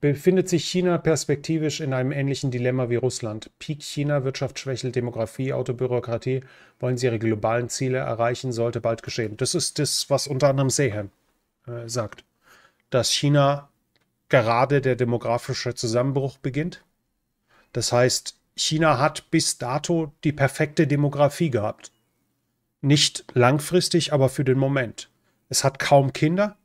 befindet sich China perspektivisch in einem ähnlichen Dilemma wie Russland. Peak China, Wirtschaft Demografie, Autobürokratie. Wollen sie ihre globalen Ziele erreichen, sollte bald geschehen. Das ist das, was unter anderem Sehem äh, sagt, dass China gerade der demografische Zusammenbruch beginnt. Das heißt, China hat bis dato die perfekte Demografie gehabt. Nicht langfristig, aber für den Moment. Es hat kaum Kinder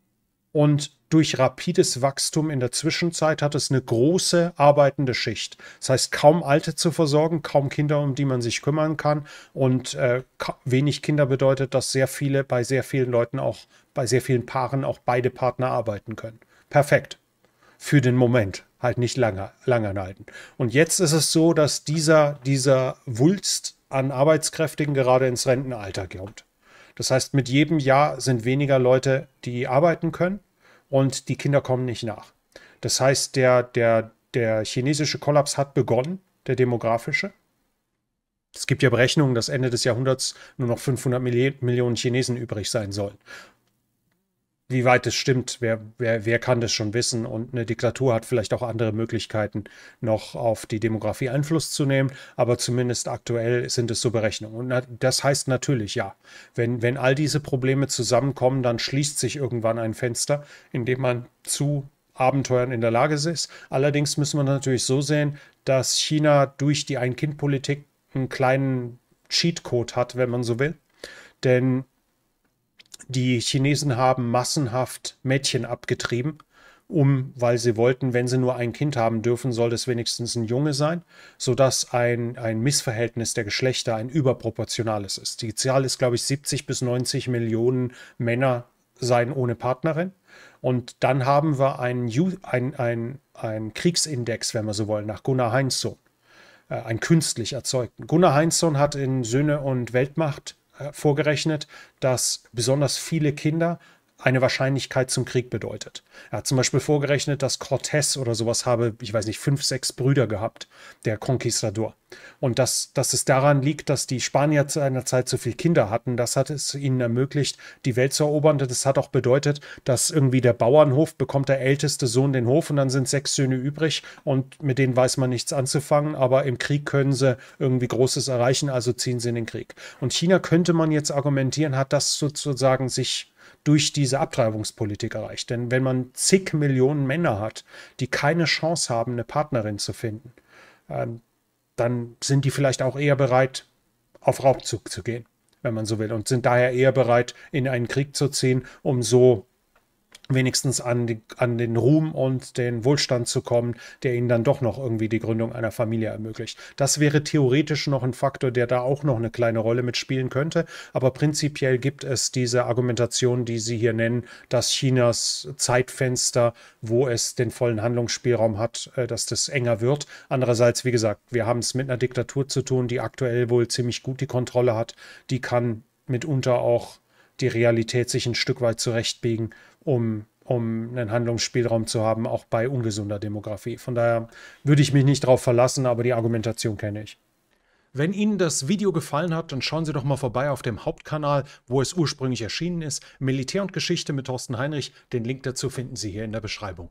und durch rapides Wachstum in der Zwischenzeit hat es eine große arbeitende Schicht. Das heißt, kaum Alte zu versorgen, kaum Kinder, um die man sich kümmern kann. Und äh, wenig Kinder bedeutet, dass sehr viele bei sehr vielen Leuten auch, bei sehr vielen Paaren auch beide Partner arbeiten können. Perfekt. Für den Moment. Halt nicht lange, lange anhalten. Und jetzt ist es so, dass dieser, dieser Wulst an Arbeitskräftigen gerade ins Rentenalter kommt. Das heißt, mit jedem Jahr sind weniger Leute, die arbeiten können und die Kinder kommen nicht nach. Das heißt, der, der, der chinesische Kollaps hat begonnen, der demografische. Es gibt ja Berechnungen, dass Ende des Jahrhunderts nur noch 500 Millionen Chinesen übrig sein sollen wie weit es stimmt, wer, wer, wer kann das schon wissen? Und eine Diktatur hat vielleicht auch andere Möglichkeiten, noch auf die Demografie Einfluss zu nehmen, aber zumindest aktuell sind es so Berechnungen. Und das heißt natürlich, ja, wenn, wenn all diese Probleme zusammenkommen, dann schließt sich irgendwann ein Fenster, in dem man zu Abenteuern in der Lage ist. Allerdings müssen wir natürlich so sehen, dass China durch die Ein-Kind-Politik einen kleinen Cheatcode hat, wenn man so will. Denn die Chinesen haben massenhaft Mädchen abgetrieben, um, weil sie wollten, wenn sie nur ein Kind haben dürfen, soll das wenigstens ein Junge sein, sodass ein, ein Missverhältnis der Geschlechter ein überproportionales ist. Die Zahl ist, glaube ich, 70 bis 90 Millionen Männer seien ohne Partnerin. Und dann haben wir einen, ein, ein, ein Kriegsindex, wenn wir so wollen, nach Gunnar Heinzson, äh, ein künstlich erzeugten. Gunnar Heinzson hat in Söhne und Weltmacht äh, vorgerechnet, dass besonders viele Kinder eine Wahrscheinlichkeit zum Krieg bedeutet. Er hat zum Beispiel vorgerechnet, dass Cortés oder sowas habe, ich weiß nicht, fünf, sechs Brüder gehabt, der Conquistador. Und dass, dass es daran liegt, dass die Spanier zu einer Zeit so viele Kinder hatten, das hat es ihnen ermöglicht, die Welt zu erobern. Das hat auch bedeutet, dass irgendwie der Bauernhof bekommt der älteste Sohn den Hof und dann sind sechs Söhne übrig und mit denen weiß man nichts anzufangen, aber im Krieg können sie irgendwie Großes erreichen, also ziehen sie in den Krieg. Und China könnte man jetzt argumentieren, hat das sozusagen sich durch diese Abtreibungspolitik erreicht. Denn wenn man zig Millionen Männer hat, die keine Chance haben, eine Partnerin zu finden, ähm, dann sind die vielleicht auch eher bereit, auf Raubzug zu gehen, wenn man so will, und sind daher eher bereit, in einen Krieg zu ziehen, um so wenigstens an, die, an den Ruhm und den Wohlstand zu kommen, der ihnen dann doch noch irgendwie die Gründung einer Familie ermöglicht. Das wäre theoretisch noch ein Faktor, der da auch noch eine kleine Rolle mitspielen könnte. Aber prinzipiell gibt es diese Argumentation, die Sie hier nennen, dass Chinas Zeitfenster, wo es den vollen Handlungsspielraum hat, äh, dass das enger wird. Andererseits, wie gesagt, wir haben es mit einer Diktatur zu tun, die aktuell wohl ziemlich gut die Kontrolle hat. Die kann mitunter auch die Realität sich ein Stück weit zurechtbiegen, um, um einen Handlungsspielraum zu haben, auch bei ungesunder Demografie. Von daher würde ich mich nicht darauf verlassen, aber die Argumentation kenne ich. Wenn Ihnen das Video gefallen hat, dann schauen Sie doch mal vorbei auf dem Hauptkanal, wo es ursprünglich erschienen ist. Militär und Geschichte mit Thorsten Heinrich. Den Link dazu finden Sie hier in der Beschreibung.